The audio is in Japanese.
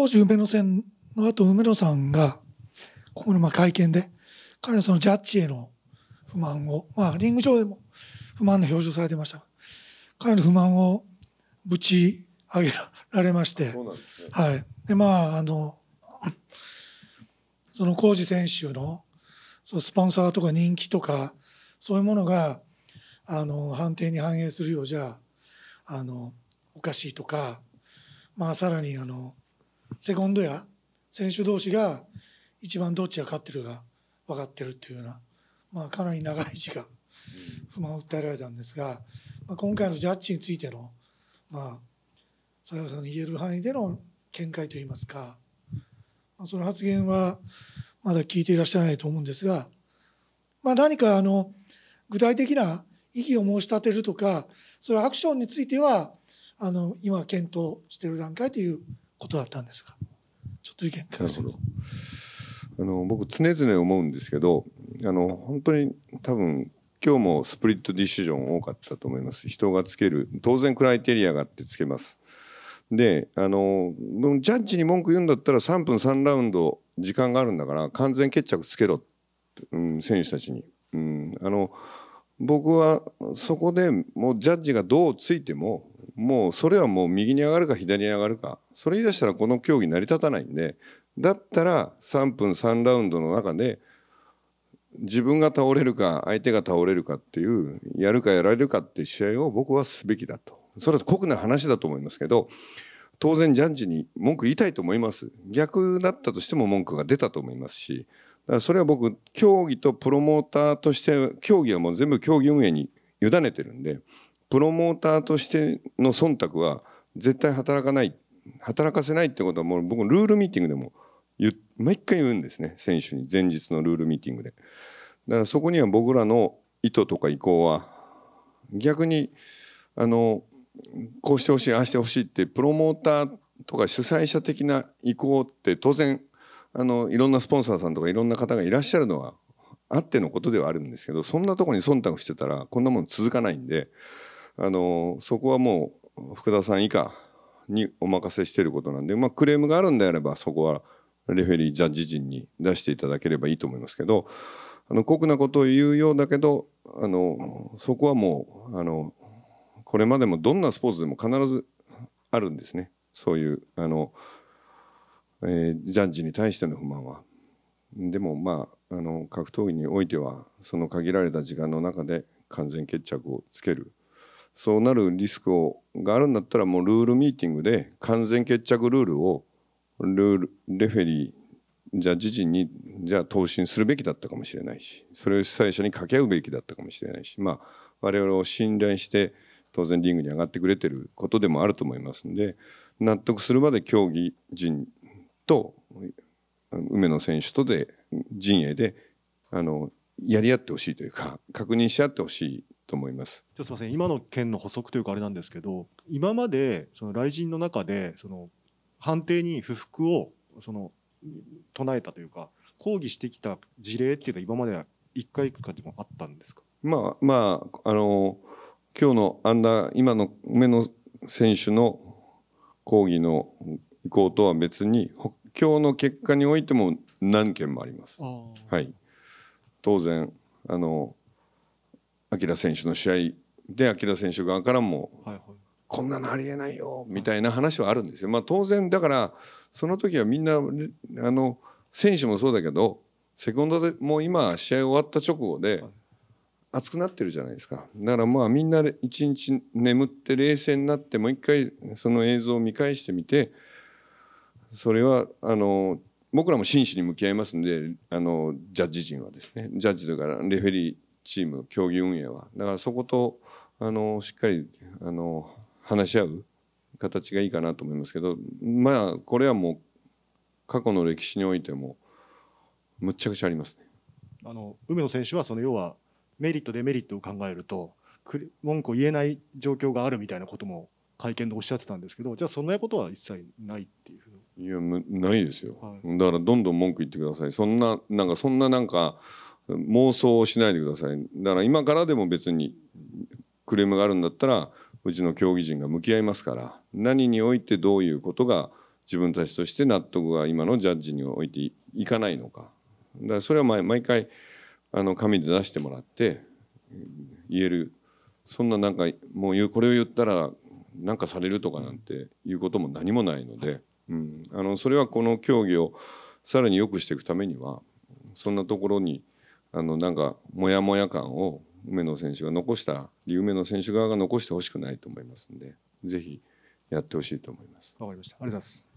当時梅野戦の後、梅野さんが、ここのまあ会見で、彼のそのジャッジへの不満を、まあ、リング上でも不満の表情されてました。彼の不満をぶち上げられまして、ね、はい。で、まあ、あの、その浩二選手の、そのスポンサーとか人気とか、そういうものが、あの、判定に反映するようじゃ、あの、おかしいとか、まあ、さらに、あの、セコンドや選手同士が一番どっちが勝ってるか分かってるっていうような、まあ、かなり長い時間不満を訴えられたんですが、まあ、今回のジャッジについての、まあ、さんの言える範囲での見解といいますか、まあ、その発言はまだ聞いていらっしゃらないと思うんですが、まあ、何かあの具体的な意義を申し立てるとかそういうアクションについてはあの今検討している段階ということだったんですがちょっと意見あの僕常々思うんですけどあの本当に多分今日もスプリットディシジョン多かったと思います人がつける当然クライテリアがあってつけますであのジャッジに文句言うんだったら3分3ラウンド時間があるんだから完全決着つけろ、うん、選手たちに、うん、あの僕はそこでもうジャッジがどうついてももうそれはもう右に上がるか左に上がるかそれ言い出したらこの競技成り立たないんでだったら3分3ラウンドの中で自分が倒れるか相手が倒れるかっていうやるかやられるかっていう試合を僕はすべきだとそれは酷な話だと思いますけど当然ジャッジに文句言いたいと思います逆だったとしても文句が出たと思いますしだからそれは僕競技とプロモーターとして競技はもう全部競技運営に委ねてるんでプロモーターとしての忖度は絶対働かない働かせないってことはもう僕ルールミーティングでも毎回言うんですね選手に前日のルールミーティングでだからそこには僕らの意図とか意向は逆にあのこうしてほしいああしてほしいってプロモーターとか主催者的な意向って当然あのいろんなスポンサーさんとかいろんな方がいらっしゃるのはあってのことではあるんですけどそんなところに忖度してたらこんなもの続かないんであのそこはもう福田さん以下にお任せしてることなんで、まあ、クレームがあるんであればそこはレフェリージャッジ陣に出していただければいいと思いますけどあの酷なことを言うようだけどあのそこはもうあのこれまでもどんなスポーツでも必ずあるんですねそういうあの、えー、ジャッジに対しての不満は。でもまああの格闘技においてはその限られた時間の中で完全決着をつけるそうなるリスクをがあるんだったらもうルールミーティングで完全決着ルールをルールレフェリーじゃあ自陣にじゃあ投信するべきだったかもしれないしそれを主催者に掛け合うべきだったかもしれないしまあ我々を信頼して当然リングに上がってくれてることでもあると思いますんで納得するまで競技陣と梅野選手とで陣営であのやり合ってほしいというか確認し合ってほしいと思います。じゃすみません今の件の補足というかあれなんですけど今までその雷神の中でその判定に不服をその唱えたというか抗議してきた事例っていうのは今までは1回かでもあったんですか、まあ、まああの今日のアンダー今の梅野選手の抗議の意向とは別に今日の結果においても何件もあります。はい、当然あの明選手の試合で明選手側からも、はいはい、こんなのありえないよみたいな話はあるんですよ。まあ、当然だからその時はみんなあの選手もそうだけどセコンドでもう今試合終わった直後で熱くなってるじゃないですかだからまあみんな一日眠って冷静になってもう一回その映像を見返してみてそれはあの僕らも真摯に向き合いますんであのジャッジ陣はですねジャッジというかレフェリーチーム競技運営はだからそことあのしっかりあの話し合う形がいいかなと思いますけどまあこれはもう過去の歴史においてもむちゃくちゃあります、ね、あの梅野選手はその要はメリットデメリットを考えると文句を言えない状況があるみたいなことも会見でおっしゃってたんですけどじゃあそんなことは一切ないっていういやないですよ、はい、だからどんどん文句言ってくださいそんななんかそんななんか妄想をしないでくださいだから今からでも別にクレームがあるんだったらうちの競技陣が向き合いますから何においてどういうことが自分たちとして納得が今のジャッジにおいていかないのかだからそれは毎回あの紙で出してもらって言えるそんななんかもううこれを言ったらなんかされるとかなんていうことも何もないので、うん、あのそれはこの競技をさらに良くしていくためにはそんなところに。あのなんかモヤモヤ感を梅野選手が残した梅野選手側が残してほしくないと思いますんでぜひやってほしいと思います。わかりました。ありがとうございます。